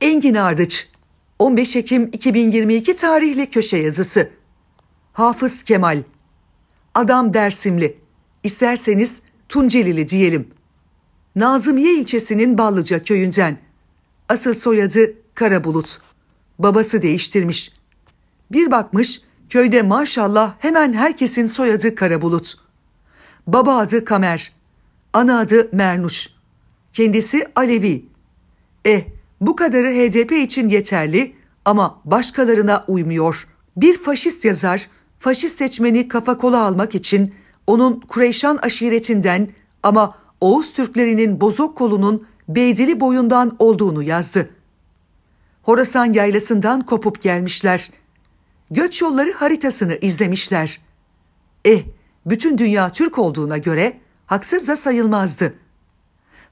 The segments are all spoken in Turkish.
Engin Ardıç 15 Ekim 2022 tarihli köşe yazısı. Hafız Kemal Adam Dersimli İsterseniz Tuncelili diyelim. Nazımiye ilçesinin Ballıca köyünden. Asıl soyadı Karabulut. Babası değiştirmiş. Bir bakmış köyde maşallah hemen herkesin soyadı Karabulut. Baba adı Kamer. Ana adı Mernuş. Kendisi Alevi. Eh bu kadarı HDP için yeterli ama başkalarına uymuyor. Bir faşist yazar, faşist seçmeni kafa kola almak için onun Kureyşan aşiretinden ama Oğuz Türklerinin bozok kolunun Beydili boyundan olduğunu yazdı. Horasan yaylasından kopup gelmişler. Göç yolları haritasını izlemişler. Eh, bütün dünya Türk olduğuna göre haksız da sayılmazdı.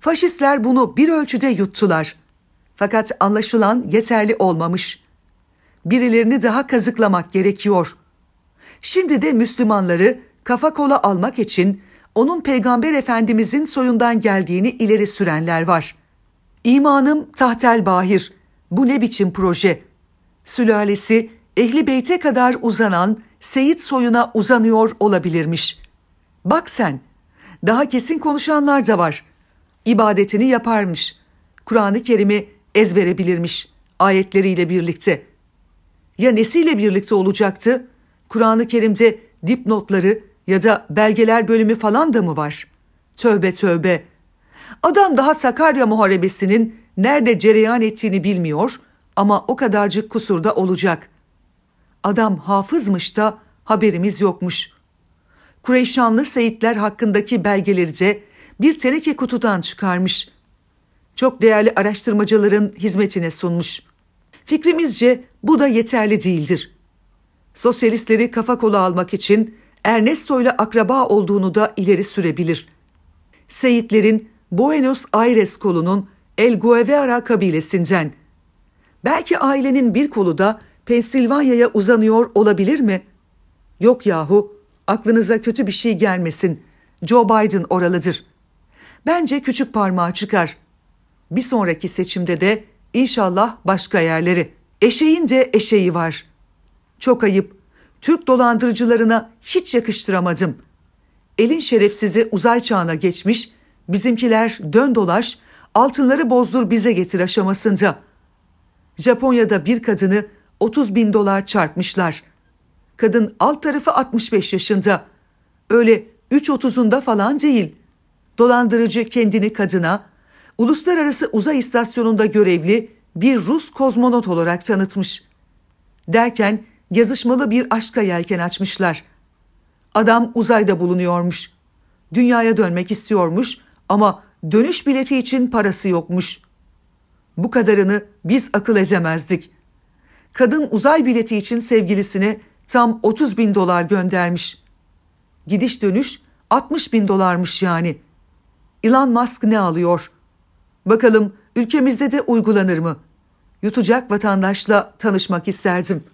Faşistler bunu bir ölçüde yuttular.'' Fakat anlaşılan yeterli olmamış. Birilerini daha kazıklamak gerekiyor. Şimdi de Müslümanları kafa kola almak için onun Peygamber Efendimizin soyundan geldiğini ileri sürenler var. İmanım tahtel bahir. Bu ne biçim proje? Sülalesi Ehli Beyt'e kadar uzanan Seyit soyuna uzanıyor olabilirmiş. Bak sen, daha kesin konuşanlar da var. İbadetini yaparmış. Kur'an-ı Kerim'i ezbere bilirmiş ayetleriyle birlikte. Ya nesiyle birlikte olacaktı? Kur'an-ı Kerim'de dipnotları ya da belgeler bölümü falan da mı var? Tövbe tövbe. Adam daha Sakarya Muharebesi'nin nerede cereyan ettiğini bilmiyor ama o kadarcık kusurda olacak. Adam hafızmış da haberimiz yokmuş. Kureyşanlı Seyitler hakkındaki belgeleri de bir teneke kutudan çıkarmış çok değerli araştırmacıların hizmetine sunmuş. Fikrimizce bu da yeterli değildir. Sosyalistleri kafa kola almak için Ernesto ile akraba olduğunu da ileri sürebilir. Seyitlerin Buenos Aires kolunun El Guevara kabilesinden. Belki ailenin bir kolu da Pensilvanya'ya uzanıyor olabilir mi? Yok yahu, aklınıza kötü bir şey gelmesin. Joe Biden oralıdır. Bence küçük parmağı çıkar.'' Bir sonraki seçimde de inşallah başka yerleri. Eşeğince eşeği var. Çok ayıp. Türk dolandırıcılarına hiç yakıştıramadım. Elin şerefsizi uzay çağına geçmiş, bizimkiler dön dolaş, altınları bozdur bize getir aşamasında. Japonya'da bir kadını 30 bin dolar çarpmışlar. Kadın alt tarafı 65 yaşında. Öyle 3.30'unda falan değil. Dolandırıcı kendini kadına, Uluslararası Uzay İstasyonu'nda görevli bir Rus kozmonot olarak tanıtmış. Derken yazışmalı bir aşka yelken açmışlar. Adam uzayda bulunuyormuş. Dünyaya dönmek istiyormuş ama dönüş bileti için parası yokmuş. Bu kadarını biz akıl edemezdik. Kadın uzay bileti için sevgilisine tam 30 bin dolar göndermiş. Gidiş dönüş 60 bin dolarmış yani. Elon Musk ne alıyor? Bakalım ülkemizde de uygulanır mı? Yutacak vatandaşla tanışmak isterdim.